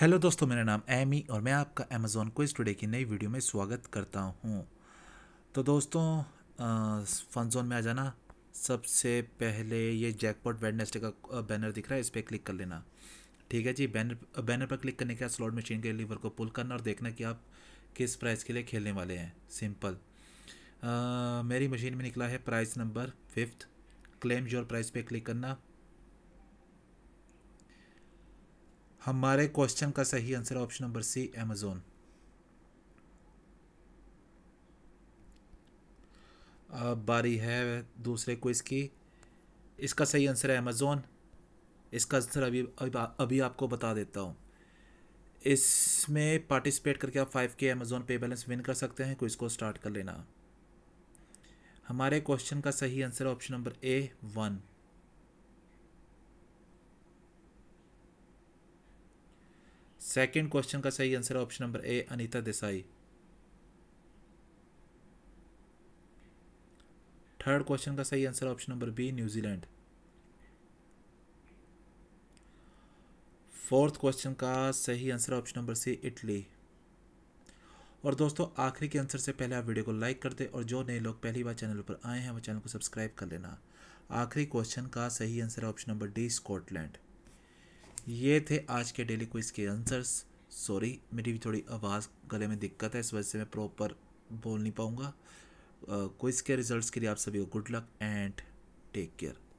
hello दोस्तों मेरा नाम एमी और मैं आपका अमेज़ोन इस टुडे की नई वीडियो में स्वागत करता हूँ तो दोस्तों फन जोन में आ जाना सबसे पहले ये जैकपॉट वेडनेसडे का बैनर दिख रहा है इस पर क्लिक कर लेना ठीक है जी बैनर बैनर पर क्लिक करने के बाद स्लॉट मशीन के लीवर को पुल करना और देखना कि आप किस प्राइस के लिए खेलने वाले हैं सिंपल मेरी मशीन में निकला है prize number fifth claim your prize पे क्लिक करना हमारे क्वेश्चन का सही answer option number C Amazon अब बारी है दूसरे क्विज की इसका सही आंसर है अमेजोन इसका आंसर अभी अभी, अभी आपको बता देता हूँ इसमें पार्टिसिपेट करके आप फाइव के अमेज़ोन पे बैलेंस विन कर सकते हैं क्विज को स्टार्ट कर लेना हमारे क्वेश्चन का सही answer option number A one second question का सही आंसर है option number A Anita Desai third question का सही answer option number B New Zealand fourth question का सही answer option number C Italy और दोस्तों आखिरी के आंसर से पहले आप वीडियो को लाइक कर दें और जो नए लोग पहली बार चैनल पर आए हैं वो चैनल को सब्सक्राइब कर लेना आखिरी क्वेश्चन का सही answer option number D Scotland ये थे आज के डेली क्विज के आंसर्स सॉरी मेरी भी थोड़ी आवाज़ गले में दिक्कत है इस वजह से मैं प्रॉपर बोल नहीं पाऊँगा क्विज के रिजल्ट्स के लिए आप सभी को good luck and take care